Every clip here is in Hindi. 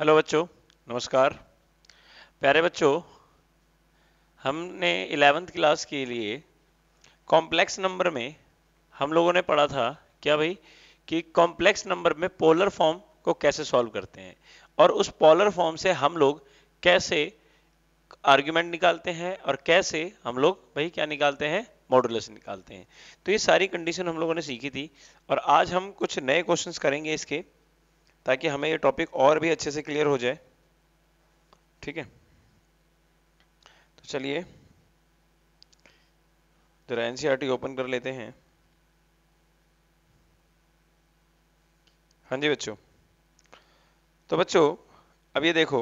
हेलो बच्चों नमस्कार प्यारे बच्चों हमने इलेवेंथ क्लास के लिए कॉम्प्लेक्स नंबर में हम लोगों ने पढ़ा था क्या भाई कि कॉम्प्लेक्स नंबर में पोलर फॉर्म को कैसे सॉल्व करते हैं और उस पोलर फॉर्म से हम लोग कैसे आर्ग्यूमेंट निकालते हैं और कैसे हम लोग भाई क्या निकालते हैं मॉडुलस निकालते हैं तो ये सारी कंडीशन हम लोगों ने सीखी थी और आज हम कुछ नए क्वेश्चन करेंगे इसके ताकि हमें ये टॉपिक और भी अच्छे से क्लियर हो जाए ठीक है तो चलिए जरा एनसीईआरटी ओपन e कर लेते हैं हाँ जी बच्चों तो बच्चों अब ये देखो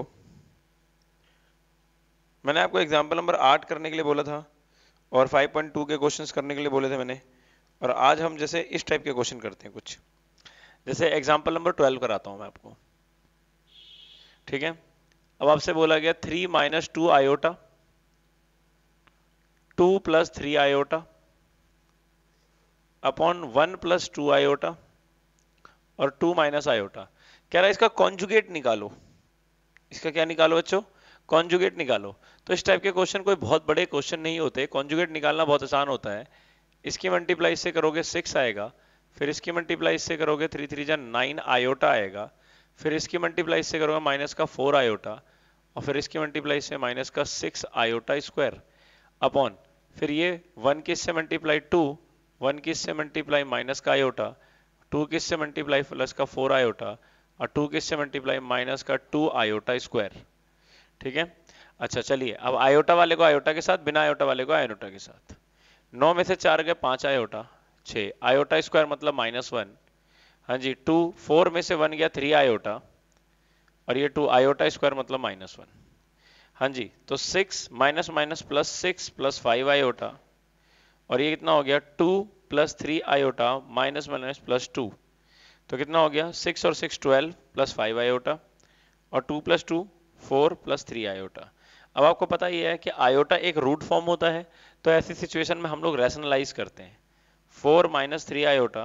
मैंने आपको एग्जाम्पल नंबर आठ करने के लिए बोला था और 5.2 के क्वेश्चंस करने के लिए बोले थे मैंने और आज हम जैसे इस टाइप के क्वेश्चन करते हैं कुछ जैसे एग्जाम्पल नंबर ट्वेल्व कराता हूं मैं आपको ठीक है अब आपसे बोला गया three minus two iota two plus three iota upon one plus two iota और टू माइनस आयोटा कह रहा है इसका कॉन्जुगेट निकालो इसका क्या निकालो बच्चों कॉन्जुगेट निकालो तो इस टाइप के क्वेश्चन कोई बहुत बड़े क्वेश्चन नहीं होते कॉन्जुगेट निकालना बहुत आसान होता है इसकी मल्टीप्लाई इससे करोगे सिक्स आएगा फिर इसकी मल्टीप्लाई इससे करोगे थ्री थ्री जन नाइन आयोटा आएगा फिर इसकी मल्टीप्लाई इससे करोगे माइनस का फोर आयोटा और फिर इसकी मल्टीप्लाई से माइनस का सिक्स आयोटा स्क्वायर अपॉन फिर ये वन किस से मल्टीप्लाई टू वन किस से मल्टीप्लाई माइनस का आयोटा टू किस से मल्टीप्लाई प्लस का फोर आयोटा और टू किस से मल्टीप्लाई माइनस का टू आयोटा स्क्वायर ठीक है अच्छा चलिए अब आयोटा वाले को आयोटा के साथ बिना आयोटा वाले को आयोटा के साथ नौ में से चार गए पांच आयोटा छः आयोटा स्क्वायर मतलब माइनस वन हाँ जी टू फोर में से वन गया थ्री आयोटा और ये टू आयोटा स्क्वायर मतलब माइनस वन हाँ जी तो six minus minus plus six plus five iota और ये कितना हो गया two plus three iota minus minus plus two तो कितना हो गया सिक्स और six twelve plus five iota और two plus two four plus three iota अब आपको पता ही है कि आयोटा एक रूट फॉर्म होता है तो ऐसी सिचुएशन में हम लोग रैशनलाइज करते हैं four minus three iota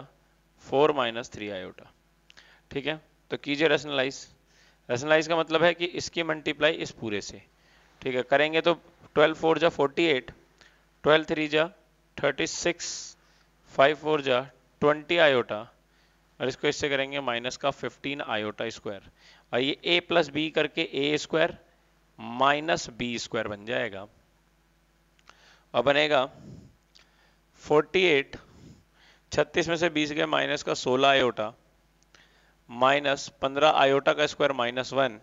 four minus three iota ठीक है तो कीजिए रेशनलाइज रेशनलाइज का मतलब है कि इसकी मल्टीप्लाई इस पूरे से ठीक है करेंगे तो ट्वेल्व फोर जा फोर्टी एट ट्वेल्व थ्री जा थर्टी सिक्स फाइव फोर जा ट्वेंटी आयोटा और इसको इससे करेंगे माइनस का फिफ्टीन आयोटा स्क्वायर और ये ए प्लस बी करके A square minus B square बन जाएगा और बनेगा फोर्टी एट छत्तीस में से बीस गए माइनस का सोलह आयोटा माइनस पंद्रह आयोटा का स्क्वायर माइनस वन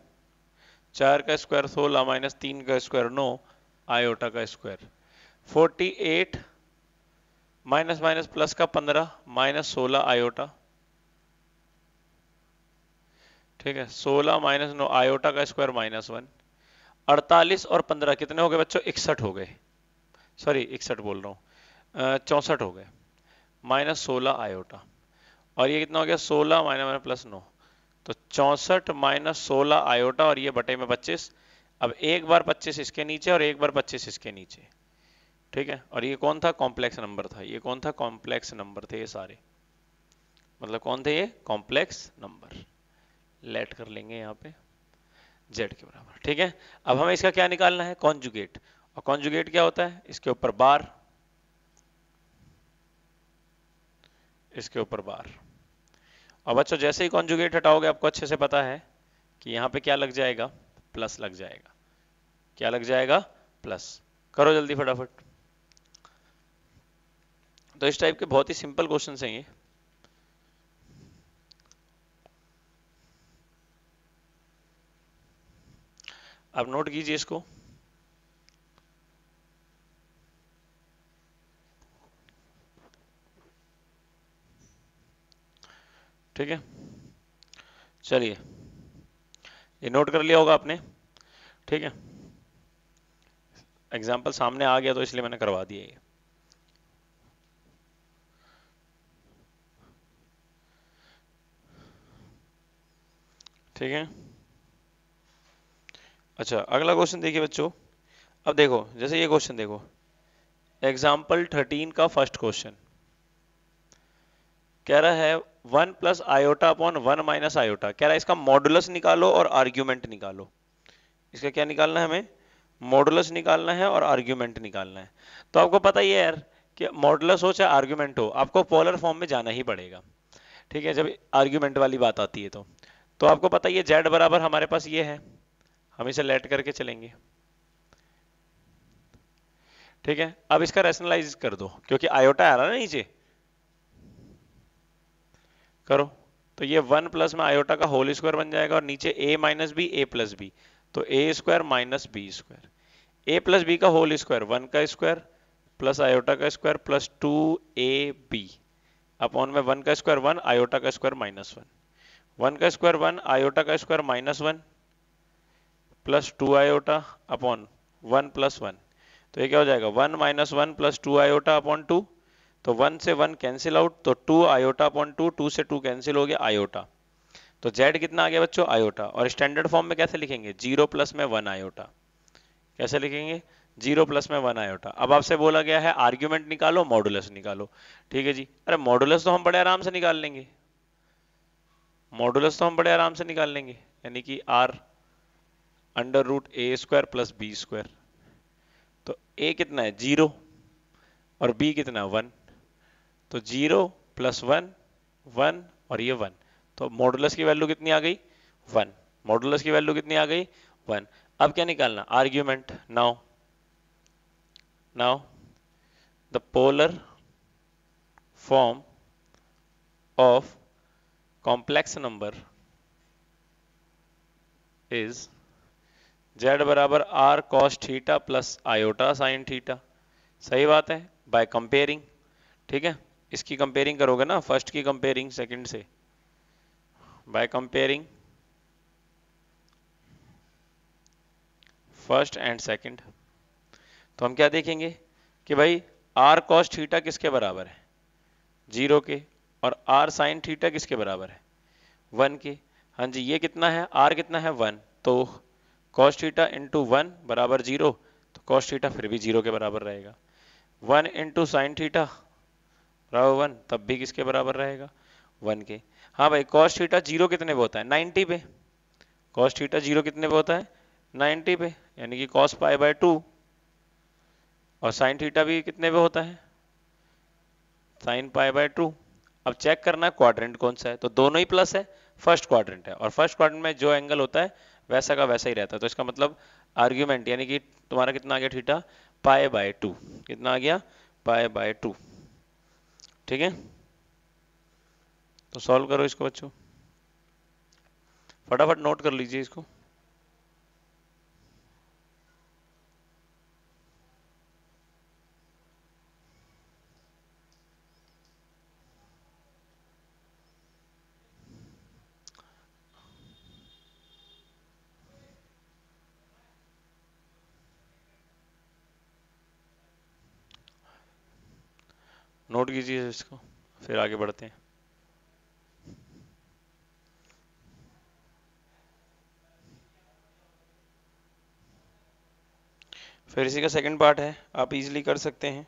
चार का स्क्वायर सोलह माइनस तीन का स्क्वायर नौ आयोटा का square forty eight minus minus plus का पंद्रह माइनस सोलह आयोटा ठीक है सोलह माइनस नौ आयोटा का स्क्वायर माइनस वन अड़तालीस और पंद्रह कितने हो गए बच्चों इकसठ हो गए सॉरी इकसठ बोल रहा हूँ चौंसठ हो गए माइनस सोलह आयोटा और ये कितना हो गया सोलह माइनस माइनस प्लस नौ तो चौंसठ माइनस सोलह आयोटा और ये बटे में पच्चीस अब एक बार पच्चीस इसके नीचे और एक बार पच्चीस इसके नीचे ठीक है और ये कौन था कॉम्प्लेक्स नंबर था ये कौन था कॉम्प्लेक्स नंबर थे ये सारे मतलब कौन थे ये कॉम्प्लेक्स नंबर लेट कर लेंगे यहाँ पे जेड के बराबर ठीक है अब हमें इसका क्या निकालना है कॉन्जुगेट और कॉन्जुगेट क्या होता है इसके ऊपर बार इसके ऊपर बार और बच्चों जैसे ही कॉन्जुगेट हटाओगे आपको अच्छे से पता है कि यहां पे क्या लग जाएगा प्लस लग जाएगा क्या लग जाएगा प्लस करो जल्दी फटाफट तो इस टाइप के बहुत ही सिंपल क्वेश्चन हैं ये आप नोट कीजिए इसको ठीक है चलिए ये नोट कर लिया होगा आपने ठीक है एग्जाम्पल सामने आ गया तो इसलिए मैंने करवा दिया ये ठीक है अच्छा अगला क्वेश्चन देखिए बच्चों अब देखो जैसे ये क्वेश्चन देखो एग्जाम्पल थर्टीन का फर्स्ट क्वेश्चन कह रहा है one plus iota upon one minus iota कह रहा है इसका मॉडुलस निकालो और आर्ग्यूमेंट निकालो इसका क्या निकालना है हमें मॉडुलस निकालना है और आर्ग्यूमेंट निकालना है तो आपको पता ही है यार कि मॉडुलस हो चाहे आर्ग्यूमेंट हो आपको पोलर फॉर्म में जाना ही पड़ेगा ठीक है जब आर्ग्यूमेंट वाली बात आती है तो तो आपको पता ही है जेड बराबर हमारे पास ये है हम इसे लेट करके चलेंगे ठीक है अब इसका रैशनलाइज कर दो क्योंकि आयोटा आ रहा है ना नीचे करो तो ये वन प्लस में आयोटा का होल स्क्वायर बन जाएगा और नीचे A minus B A plus B तो A square minus B square A plus B का होल स्क्वायर वन का स्क्वायर प्लस आयोटा का square plus two A B upon में वन का स्क्वायर वन आयोटा का स्क्वायर माइनस वन वन का स्क्वायर वन आयोटा का square minus one plus two iota upon one plus one तो ये क्या हो जाएगा one minus one plus two iota upon two तो वन से वन कैंसिल आउट तो two iota upon two two से टू कैंसिल हो गया आयोटा तो जेड कितना आ गया बच्चों आयोटा और स्टैंडर्ड फॉर्म में कैसे लिखेंगे जीरो प्लस में वन आयोटा कैसे लिखेंगे जीरो प्लस में वन आयोटा अब आपसे बोला गया है आर्ग्यूमेंट निकालो मॉडुलस निकालो ठीक है जी अरे मॉडुलस तो हम बड़े आराम से निकाल लेंगे मॉडुलस तो हम बड़े आराम से निकाल लेंगे यानी कि आर अंडर रूट ए स्क्वायर प्लस बी स्क्वायर तो ए कितना है जीरो और बी कितना है वन तो जीरो प्लस वन वन और ये वन तो मॉडुलस की वैल्यू कितनी आ गई वन मॉडुलस की वैल्यू कितनी आ गई वन अब क्या निकालना argument now now the polar form of complex number is Z बराबर R cos theta plus iota sine theta सही बात है बाय कंपेयरिंग ठीक है इसकी कंपेयरिंग करोगे ना फर्स्ट की कंपेयरिंग सेकंड से by comparing first and second तो हम क्या देखेंगे कि भाई आर कॉस थीटा किसके बराबर है जीरो के और आर साइन थीटा किसके बराबर है वन के हाँ जी ये कितना है आर कितना है वन तो कॉस थीटा इंटू वन बराबर जीरो तो कॉस थीटा फिर भी जीरो के बराबर रहेगा वन इंटू साइन थीटा रहो वन तब भी किसके बराबर रहेगा वन के हाँ भाई कॉस्ट थीटा जीरो कितने पे होता है नाइनटी पे कॉस्ट थीटा जीरो कितने पे होता है नाइनटी पे यानी कि कॉस पाई बाय टू और साइन थीटा भी कितने पे होता है साइन पाई बाय टू अब चेक करना है क्वाड्रेंट कौन सा है तो दोनों ही प्लस है फर्स्ट क्वाड्रेंट है और फर्स्ट क्वाड्रेंट में जो एंगल होता है वैसा का वैसा ही रहता है तो इसका मतलब आर्ग्यूमेंट यानी कि तुम्हारा कितना आ गया थीटा पाए बाय टू कितना आ गया पाए बाय टू ठीक है तो सॉल्व करो इसको बच्चों फटाफट नोट कर लीजिए इसको नोट कीजिए इसको फिर आगे बढ़ते हैं फिर इसी का सेकंड पार्ट है आप इजीली कर सकते हैं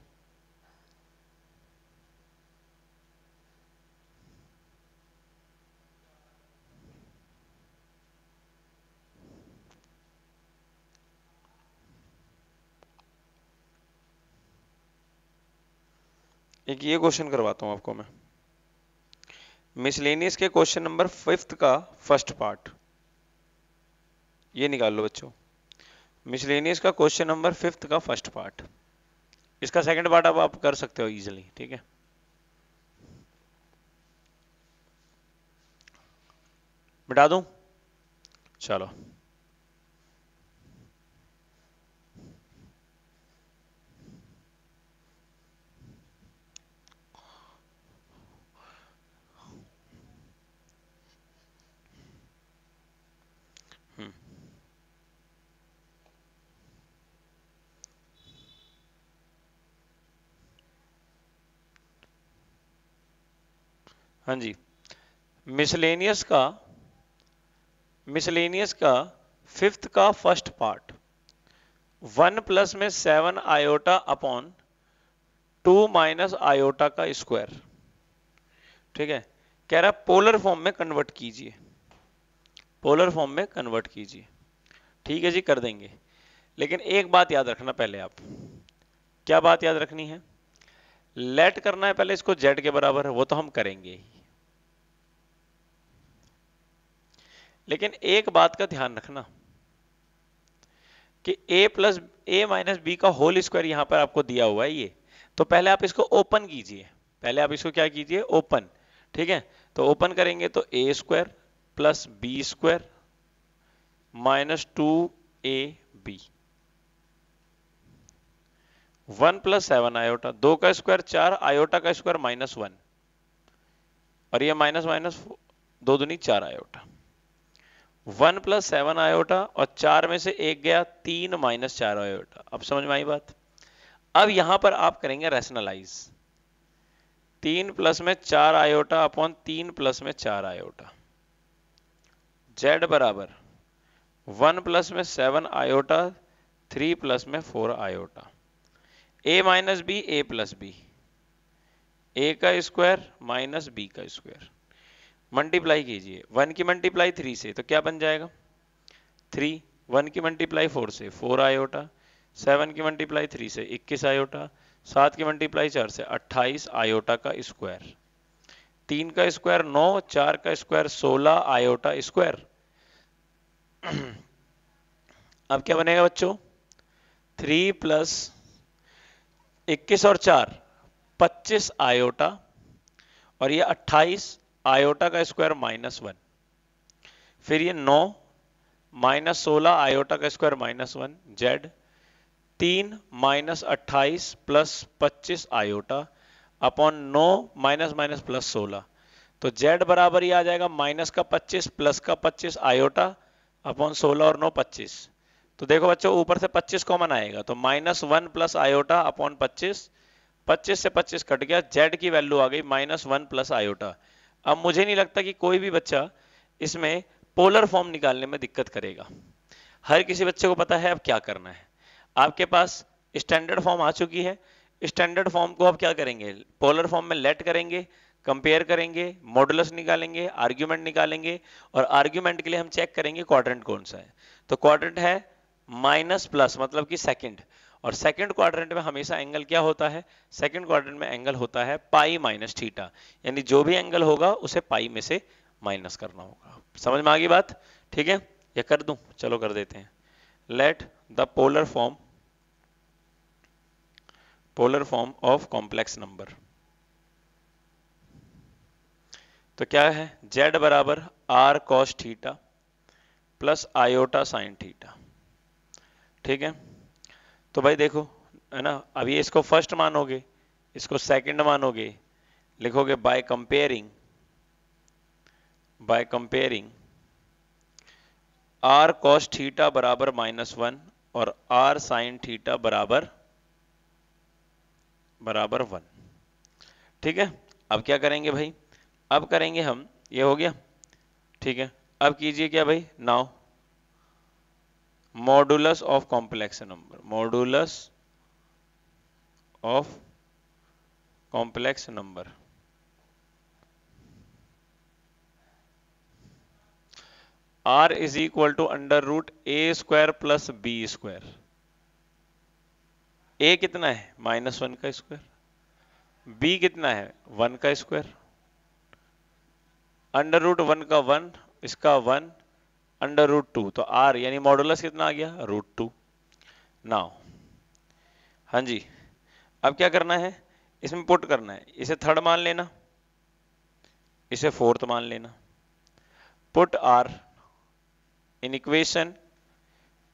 एक ये क्वेश्चन करवाता हूं आपको मैं मिसलेनियस के क्वेश्चन नंबर फिफ्थ का फर्स्ट पार्ट ये निकाल लो बच्चों मिसलेनियस का क्वेश्चन नंबर फिफ्थ का फर्स्ट पार्ट इसका सेकंड पार्ट अब आप कर सकते हो इजीली ठीक है मिटा दूं चलो हाँ जी मिसलेनियस का मिसलेनियस का फिफ्थ का फर्स्ट पार्ट वन प्लस में seven iota upon two minus iota का स्क्वायर ठीक है कह रहा पोलर फॉर्म में कन्वर्ट कीजिए पोलर फॉर्म में कन्वर्ट कीजिए ठीक है जी कर देंगे लेकिन एक बात याद रखना पहले आप क्या बात याद रखनी है लेट करना है पहले इसको जेड के बराबर है वो तो हम करेंगे ही लेकिन एक बात का ध्यान रखना कि a plus A minus B का होल स्क्वायर यहां पर आपको दिया हुआ है ये तो पहले आप इसको ओपन कीजिए पहले आप इसको क्या कीजिए ओपन ठीक है तो ओपन करेंगे तो A square plus B square minus two A B one plus seven iota दो का स्क्वायर चार आयोटा का स्क्वायर माइनस वन और ये माइनस माइनस दो दुनी चार iota one plus seven iota और चार में से एक गया तीन माइनस चार आयोटा अब समझ में आई बात अब यहां पर आप करेंगे रेशनलाइज तीन प्लस में चार आयोटा अपॉन तीन प्लस में चार आयोटा जेड बराबर वन प्लस में सेवन आयोटा थ्री प्लस में four iota A minus B A plus B A का स्क्वायर माइनस बी का स्क्वायर मल्टीप्लाई कीजिए वन की मल्टीप्लाई थ्री से तो क्या बन जाएगा थ्री वन की मल्टीप्लाई फोर से फोर आयोटा सेवन की मल्टीप्लाई थ्री से इक्कीस आयोटा सात की मल्टीप्लाई चार से अट्ठाईस आयोटा का स्क्वायर तीन का स्क्वायर नौ चार का स्क्वायर सोलह आयोटा स्क्वायर अब क्या बनेगा बच्चों थ्री प्लस इक्कीस और चार पच्चीस आयोटा और ये अट्ठाईस आयोटा का स्क्वायर माइनस वन फिर ये नौ माइनस सोलह आयोटा का स्क्वायर माइनस वन जेड तीन माइनस अट्ठाईस प्लस पच्चीस आयोटा अपॉन नौ माइनस माइनस प्लस सोलह तो जेड बराबर ही आ जाएगा माइनस का पच्चीस प्लस का पच्चीस आयोटा अपॉन सोलह और नौ पच्चीस तो देखो बच्चों ऊपर से पच्चीस कॉमन आएगा तो minus one plus iota upon पच्चीस पच्चीस से पच्चीस कट गया जेड की वैल्यू आ गई माइनस वन प्लस आयोटा अब मुझे नहीं लगता कि कोई भी बच्चा इसमें पोलर फॉर्म निकालने में दिक्कत करेगा हर किसी बच्चे को पता है अब क्या करना है आपके पास स्टैंडर्ड फॉर्म आ चुकी है स्टैंडर्ड फॉर्म को आप क्या करेंगे पोलर फॉर्म में लेट करेंगे कंपेयर करेंगे मॉडुलस निकालेंगे आर्ग्यूमेंट निकालेंगे और आर्ग्यूमेंट के लिए हम चेक करेंगे क्वाड्रेंट कौन सा है तो क्वाड्रेंट है माइनस प्लस मतलब कि सेकंड और सेकंड क्वाड्रेंट में हमेशा एंगल क्या होता है सेकंड क्वाड्रेंट में एंगल होता है पाई माइनस थीटा यानी जो भी एंगल होगा उसे पाई में से माइनस करना होगा समझ में आ गई बात ठीक है या कर दू चलो कर देते हैं let the polar form polar form of complex number तो क्या है z बराबर r cos theta plus iota sine theta ठीक है तो भाई देखो है ना अभी इसको फर्स्ट मानोगे इसको सेकंड मानोगे लिखोगे by comparing by comparing R cos theta बराबर माइनस वन और आर साइन थीटा बराबर बराबर वन ठीक है अब क्या करेंगे भाई अब करेंगे हम ये हो गया ठीक है अब कीजिए क्या भाई now modulus of complex number modulus of complex number R is equal to under root A square plus B square A कितना है माइनस वन का स्क्वायर बी कितना है वन का स्क्वायर अंडर रूट वन का वन इसका वन अंडर रूट टू तो आर यानी मॉडुलस कितना आ गया रूट टू नाउ हाँ जी अब क्या करना है इसमें पुट करना है इसे थर्ड मान लेना इसे फोर्थ मान लेना put R in equation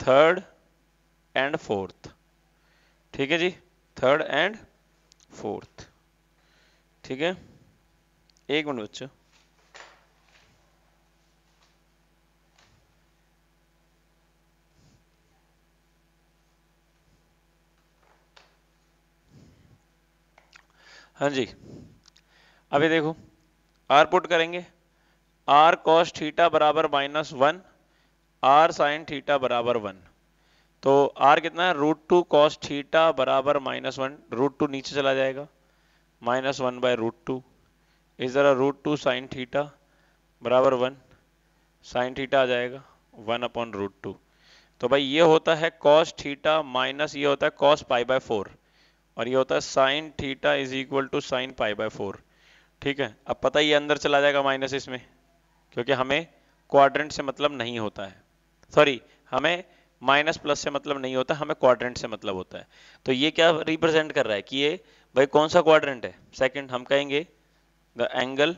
third and fourth ठीक है जी थर्ड एंड फोर्थ ठीक है एक मिनट बच्चों हाँ जी अभी देखो आर पुट करेंगे आर कॉस थीटा बराबर minus one R sine theta बराबर वन तो आर कितना है रूट टू कॉस थीटा बराबर माइनस वन रूट टू नीचे चला जाएगा minus one by root two इस तरह रूट टू साइन थीटा बराबर वन साइन थीटा आ जाएगा वन अपॉन रूट टू तो भाई ये होता है कॉस थीटा माइनस ये होता है कॉस पाई बाय फोर और ये होता है sine theta is equal to sine pi by four ठीक है अब पता ही अंदर चला जाएगा माइनस इसमें क्योंकि हमें क्वाड्रेंट से मतलब नहीं होता है सॉरी हमें माइनस प्लस से मतलब नहीं होता हमें क्वाड्रेंट से मतलब होता है तो ये क्या रिप्रेजेंट कर रहा है कि ये भाई कौन सा क्वाड्रेंट है सेकंड हम कहेंगे the angle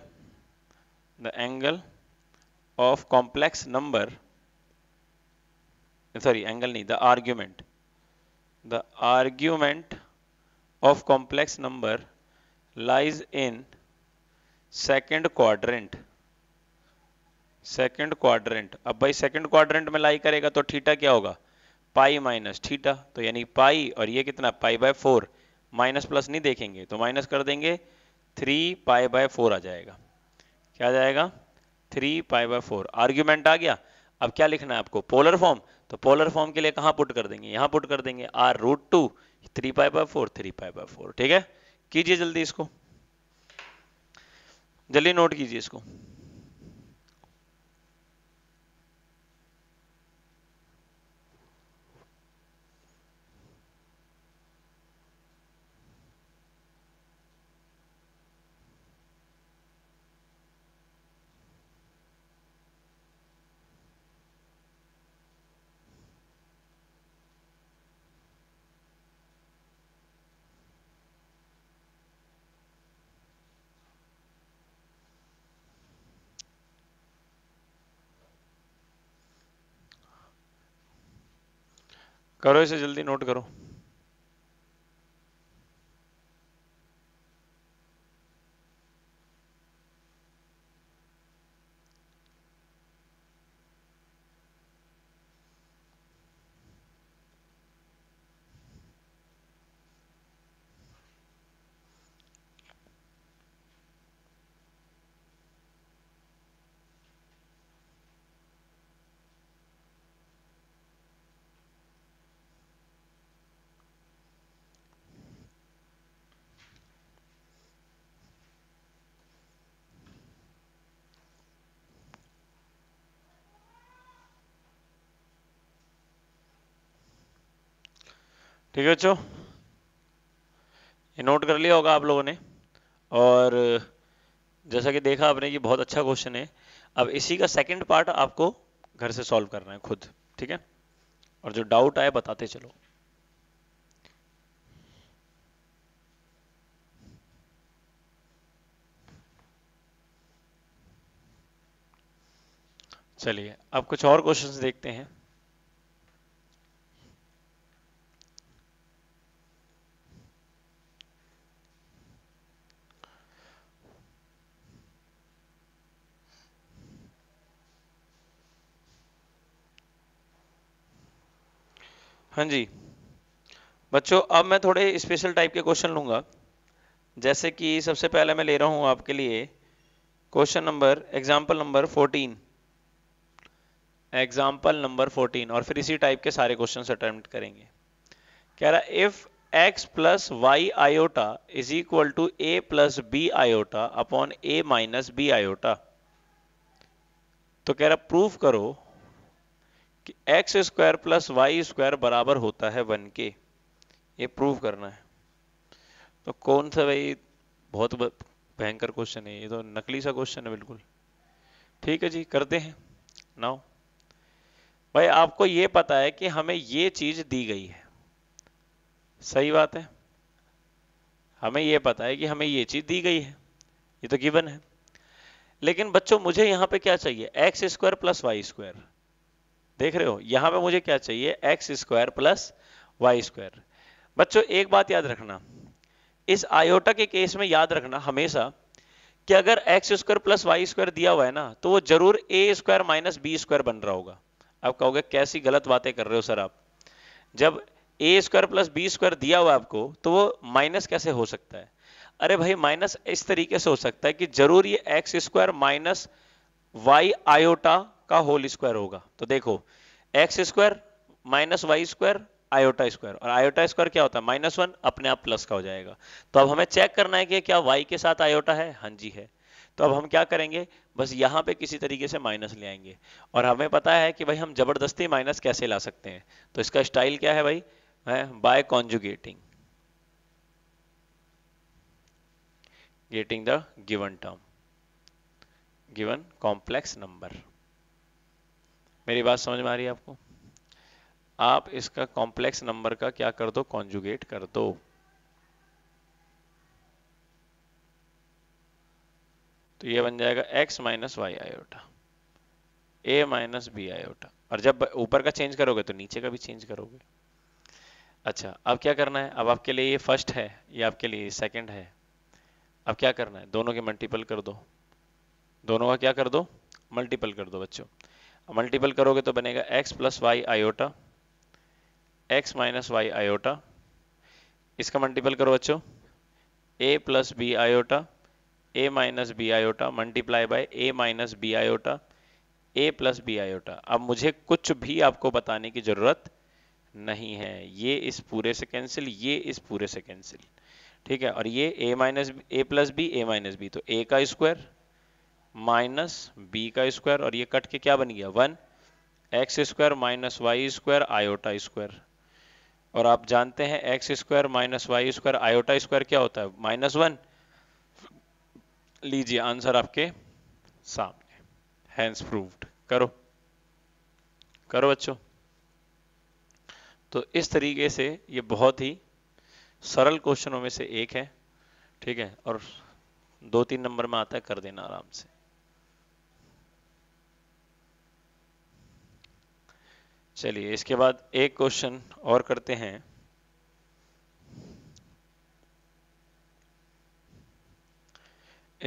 the angle of complex number sorry angle नहीं the argument the argument of complex number lies in second quadrant second quadrant अब भाई सेकेंड क्वाड्रेंट में लाई करेगा तो ठीटा क्या होगा पाई माइनस थीटा तो यानी पाई और ये कितना pi by four minus plus नहीं देखेंगे तो माइनस कर देंगे थ्री पाई बाय फोर आ जाएगा क्या आ जाएगा three pi by four argument आ गया अब क्या लिखना है आपको पोलर फॉर्म तो पोलर फॉर्म के लिए कहाँ पुट कर देंगे यहां पुट कर देंगे R root two three pi by four three pi by four ठीक है कीजिए जल्दी इसको जल्दी नोट कीजिए इसको करो इसे जल्दी नोट करो ठीक है बच्चों ये नोट कर लिया होगा आप लोगों ने और जैसा कि देखा आपने कि बहुत अच्छा क्वेश्चन है अब इसी का सेकंड पार्ट आपको घर से सॉल्व करना है खुद ठीक है और जो डाउट आए बताते चलो चलिए अब कुछ और क्वेश्चंस देखते हैं हाँ जी बच्चों अब मैं थोड़े स्पेशल टाइप के क्वेश्चन लूंगा जैसे कि सबसे पहले मैं ले रहा हूं आपके लिए question number example number fourteen example number fourteen और फिर इसी टाइप के सारे क्वेश्चन अटेम्प्ट करेंगे कह रहा if X plus Y iota is equal to A plus B iota upon A minus B iota तो कह रहा प्रूफ करो कि X square plus Y square बराबर होता है वन के ये प्रूव करना है तो कौन सा भाई बहुत भयंकर क्वेश्चन है ये तो नकली सा क्वेश्चन है बिल्कुल ठीक है जी करते हैं नाउ भाई आपको ये पता है कि हमें ये चीज दी गई है सही बात है हमें ये पता है कि हमें ये चीज दी गई है ये तो गिवन है लेकिन बच्चों मुझे यहाँ पे क्या चाहिए X square plus Y square देख रहे हो यहां पे मुझे क्या चाहिए X square plus Y square बच्चों एक बात याद रखना इस आयोटा के केस में याद रखना हमेशा कि अगर x square plus Y square दिया हुआ है ना तो वो जरूर a square minus B square बन रहा होगा आप कहोगे कैसी गलत बातें कर रहे हो सर आप जब a square plus B square दिया हुआ आपको तो वो माइनस कैसे हो सकता है अरे भाई माइनस इस तरीके से हो सकता है कि जरूर ये x square minus y iota का होल स्क्वायर होगा तो देखो x square minus y square iota square और आयोटा स्क्वायर क्या होता है माइनस वन अपने आप प्लस का हो जाएगा तो अब हमें चेक करना है कि क्या वाई के साथ आयोटा है हाँ जी है तो अब हम क्या करेंगे बस यहाँ पे किसी तरीके से माइनस ले आएंगे और हमें पता है कि भाई हम जबरदस्ती माइनस कैसे ला सकते हैं तो इसका स्टाइल क्या है भाई by conjugating getting the given term given complex number मेरी बात समझ में आ रही है आपको आप इसका कॉम्प्लेक्स नंबर का क्या कर दो कॉन्जुगेट कर दो तो ये बन जाएगा x माइनस वाई आयोटा ए माइनस बी आयोटा और जब ऊपर का चेंज करोगे तो नीचे का भी चेंज करोगे अच्छा अब क्या करना है अब आपके लिए ये फर्स्ट है ये आपके लिए सेकंड है अब क्या करना है दोनों के मल्टीपल कर दो दोनों का क्या कर दो मल्टीपल कर दो बच्चों मल्टीपल करोगे तो बनेगा x plus Y iota x minus y iota इसका मल्टीपल करो बच्चों a plus B iota a minus B iota multiply by a minus B iota a plus B iota अब मुझे कुछ भी आपको बताने की ज़रूरत नहीं है ये इस पूरे से कैंसिल ये इस पूरे से कैंसिल ठीक है और ये a minus a plus B a minus b तो a का स्क्वायर माइनस बी का स्क्वायर और ये कट के क्या बन गया one x square minus y square iota square और आप जानते हैं x square minus y square iota square क्या होता है माइनस वन लीजिए आंसर आपके सामने हैंस प्रूव्ड करो करो बच्चों तो इस तरीके से ये बहुत ही सरल क्वेश्चनों में से एक है ठीक है और दो तीन नंबर में आता है कर देना आराम से चलिए इसके बाद एक क्वेश्चन और करते हैं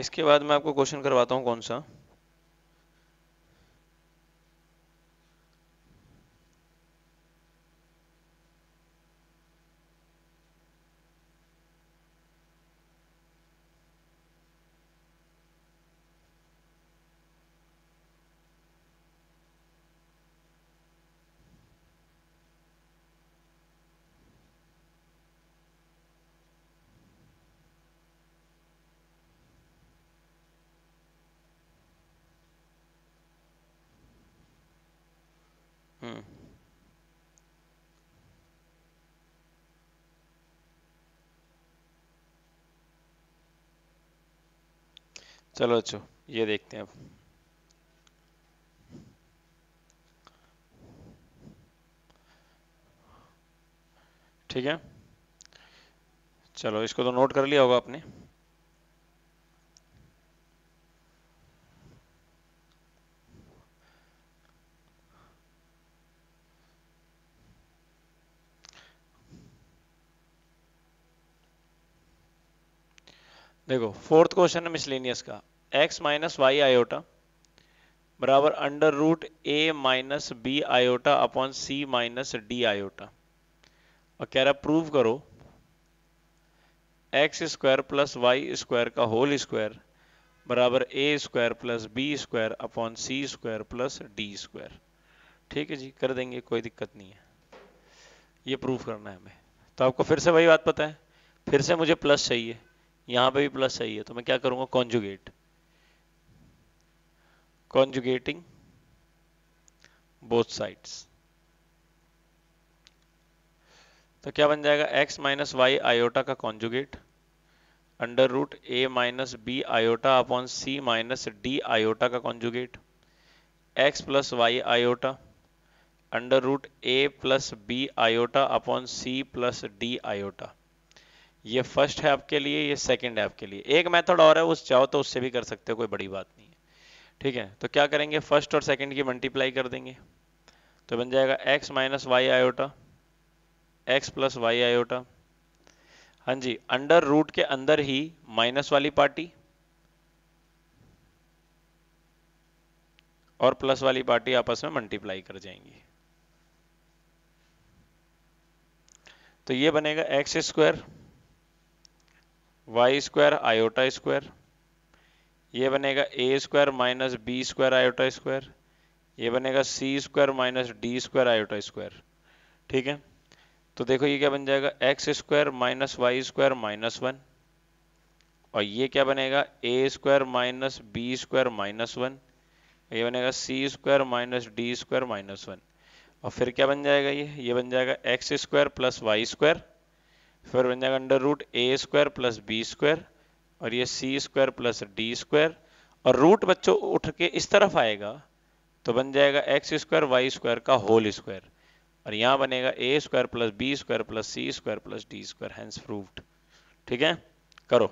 इसके बाद मैं आपको क्वेश्चन करवाता हूं कौन सा हम्म। चलो अच्छो ये देखते हैं अब ठीक है चलो इसको तो नोट कर लिया होगा आपने देखो फोर्थ क्वेश्चन है मिसलेनियस का x माइनस वाई आयोटा बराबर under root a minus B iota upon c minus d iota और कह रहा प्रूव करो x square plus Y square का होल स्क्वायर बराबर a square plus B square upon c square plus d square ठीक है जी कर देंगे कोई दिक्कत नहीं है ये प्रूव करना है हमें तो आपको फिर से वही बात पता है फिर से मुझे प्लस चाहिए यहां पे भी प्लस है तो मैं क्या करूंगा कॉन्जुगेट कॉन्जुगेटिंग बोथ साइड्स तो क्या बन जाएगा x माइनस वाई आयोटा का conjugate under root a minus B iota upon c minus d iota का conjugate x plus Y iota under root a plus B iota upon c plus d iota ये फर्स्ट है आपके लिए ये सेकंड है आपके लिए एक मेथड और है उस चाहो तो उससे भी कर सकते हो कोई बड़ी बात नहीं है ठीक है तो क्या करेंगे फर्स्ट और सेकंड की मल्टीप्लाई कर देंगे तो बन जाएगा x minus y iota x plus Y iota हाँ जी अंडर रूट के अंदर ही माइनस वाली पार्टी और प्लस वाली पार्टी आपस में मल्टीप्लाई कर जाएंगी तो ये बनेगा x square y square iota square ये बनेगा a square minus B square iota square ये बनेगा c square minus d square iota square ठीक है तो देखो ये क्या बन जाएगा x square minus y square minus one और ये क्या बनेगा a square minus B square minus one ये बनेगा c square minus d square minus one और फिर क्या बन जाएगा ये ये बन जाएगा x square plus Y square फिर बन जाएगा अंडर रूट ए स्क्वायर प्लस बी स्क्वायर और ये c square plus d square और रूट बच्चों उठ के इस तरफ आएगा तो बन जाएगा एक्स स्क्वायर वाई स्क्वायर का होल स्क्वायर और यहाँ बनेगा a square plus B square plus c square plus d square hence proved ठीक है करो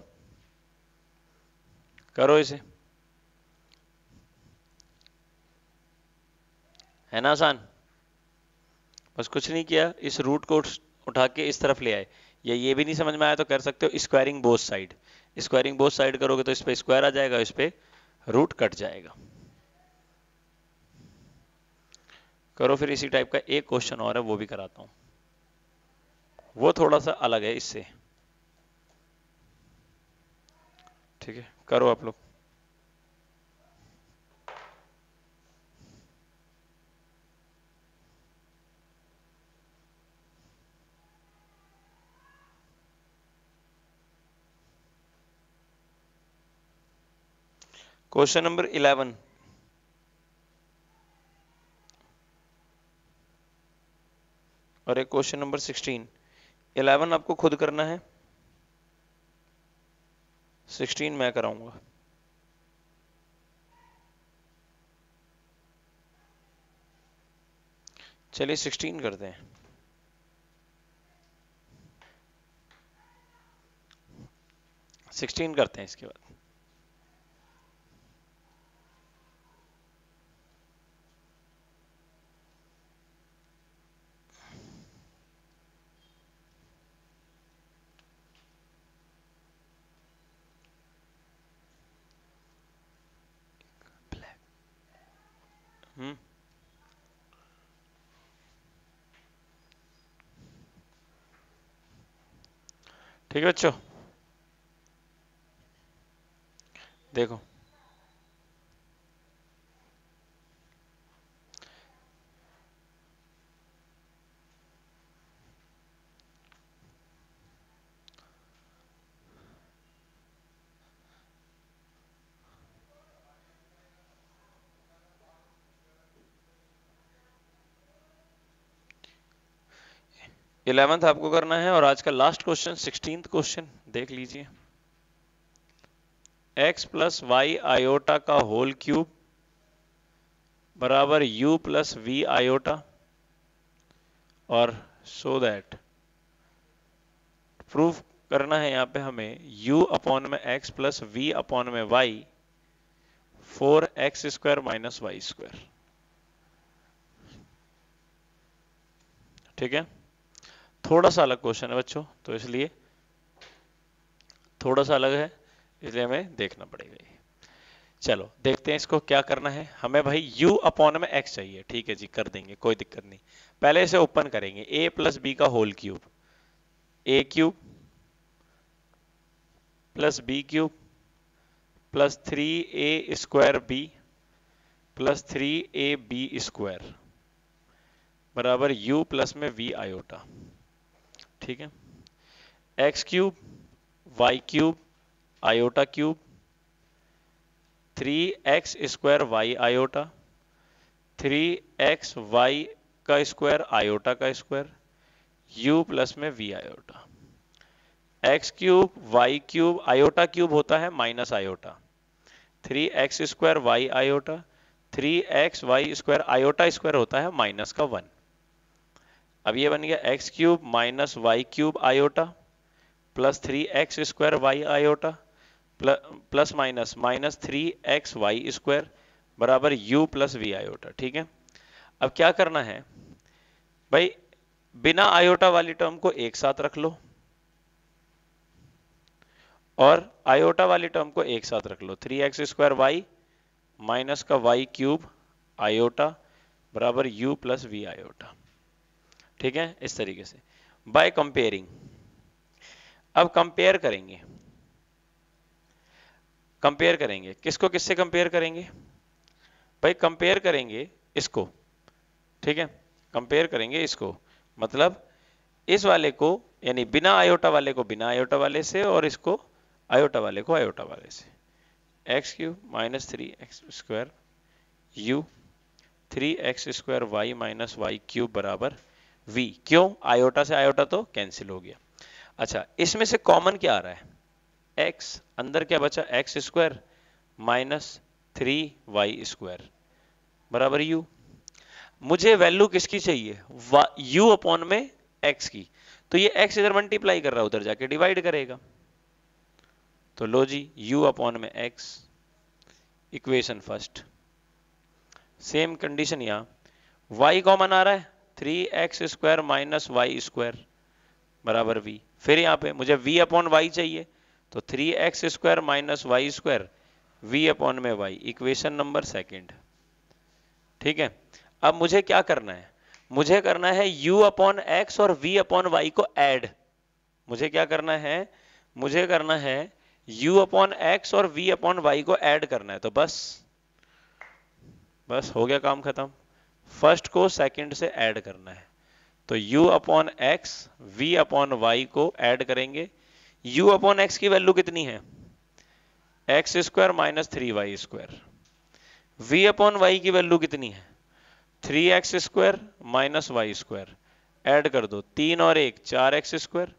करो इसे है ना आसान बस कुछ नहीं किया इस रूट को उठा के इस तरफ ले आए या ये भी नहीं समझ में आया तो कर सकते हो squaring both side squaring both side करोगे तो इस पर स्क्वायर आ जाएगा इस पर रूट कट जाएगा करो फिर इसी टाइप का एक क्वेश्चन और है वो भी कराता हूं वो थोड़ा सा अलग है इससे ठीक है करो आप लोग क्वेश्चन नंबर इलेवन और एक क्वेश्चन नंबर सिक्सटीन इलेवन आपको खुद करना है सिक्सटीन मैं कराऊंगा चलिए सिक्सटीन करते हैं सिक्सटीन करते हैं इसके बाद Hmm? ठीक है बच्चों देखो इलेवेंथ आपको करना है और आज का लास्ट क्वेश्चन सिक्सटीन क्वेश्चन देख लीजिए एक्स प्लस वाई आयोटा का होल क्यूब बराबर u प्लस वी आयोटा और सो दैट प्रूफ करना है यहां पे हमें u अपॉन में x प्लस वी अपॉन में y four x square minus y square ठीक है थोड़ा सा अलग क्वेश्चन है बच्चों तो इसलिए थोड़ा सा अलग है इसलिए हमें देखना पड़ेगा चलो देखते हैं इसको क्या करना है हमें भाई u अपॉन में x चाहिए ठीक है जी कर देंगे कोई दिक्कत नहीं पहले इसे ओपन करेंगे a प्लस बी का whole cube a cube plus b cube plus three a square b plus three a b square बराबर u प्लस में v आयोटा ठीक है x cube y cube iota cube three x square y iota three x y का स्क्वायर आयोटा का स्क्वायर u प्लस में v iota x cube y cube iota cube होता है minus iota three x square y iota three x y square iota square होता है माइनस का वन अब ये बन गया x cube minus y cube iota plus three x square y iota plus minus minus three x y square बराबर यू प्लस वी आयोटा ठीक है अब क्या करना है भाई बिना आयोटा वाली टर्म को एक साथ रख लो और आयोटा वाली टर्म को एक साथ रख लो three x square y minus का वाई क्यूब आयोटा बराबर यू प्लस वी आयोटा ठीक है इस तरीके से बाय कंपेयरिंग अब कंपेयर करेंगे कंपेयर करेंगे किसको किससे कंपेयर करेंगे भाई कंपेयर करेंगे इसको ठीक है कंपेयर करेंगे इसको मतलब इस वाले को यानी बिना आयोटा वाले को बिना आयोटा वाले से और इसको आयोटा वाले को आयोटा वाले से x cube minus three x square u three x square y minus y cube बराबर वी क्यों आयोटा से आयोटा तो कैंसिल हो गया अच्छा इसमें से कॉमन क्या आ रहा है एक्स अंदर क्या बचा x square minus three y square बराबर यू मुझे वैल्यू किसकी चाहिए यू अपॉन में एक्स की तो ये एक्स इधर मल्टीप्लाई कर रहा है उधर जाके डिवाइड करेगा तो लो जी यू अपॉन में x equation first same condition यहां वाई कॉमन आ रहा है three x square minus y square बराबर वी फिर यहाँ पे मुझे वी अपॉन वाई चाहिए तो three x square minus y square v upon में वाई इक्वेशन नंबर सेकेंड ठीक है अब मुझे क्या करना है मुझे करना है u अपॉन एक्स और v अपॉन वाई को एड मुझे क्या करना है मुझे करना है u अपॉन एक्स और v अपॉन वाई को एड करना है तो बस बस हो गया काम खत्म फर्स्ट को सेकंड से ऐड करना है तो u upon x v upon y को ऐड करेंगे u अपॉन एक्स की वैल्यू कितनी है x square minus three y square v upon y की वैल्यू कितनी है three x square minus y square add कर दो तीन और एक चार एक्स स्क्वायर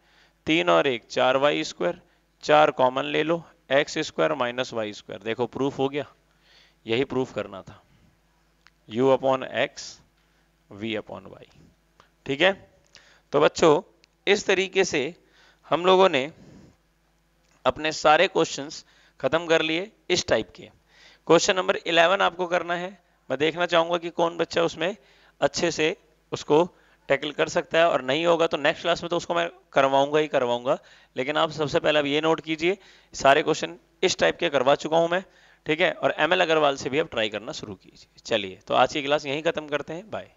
तीन और एक चार वाई स्क्वायर चार कॉमन ले लो x square minus y square देखो प्रूफ हो गया यही प्रूफ करना था u upon x v upon y ठीक है तो बच्चों इस तरीके से हम लोगों ने अपने सारे क्वेश्चंस खत्म कर लिए इस टाइप के क्वेश्चन नंबर 11 आपको करना है मैं देखना चाहूंगा कि कौन बच्चा उसमें अच्छे से उसको टैकल कर सकता है और नहीं होगा तो नेक्स्ट क्लास में तो उसको मैं करवाऊंगा ही करवाऊंगा लेकिन आप सबसे पहले अब ये नोट कीजिए सारे क्वेश्चन इस टाइप के करवा चुका हूं मैं ठीक है और एम एल अग्रवाल से भी आप ट्राई करना शुरू कीजिए चलिए तो आज की क्लास यहीं खत्म करते हैं बाय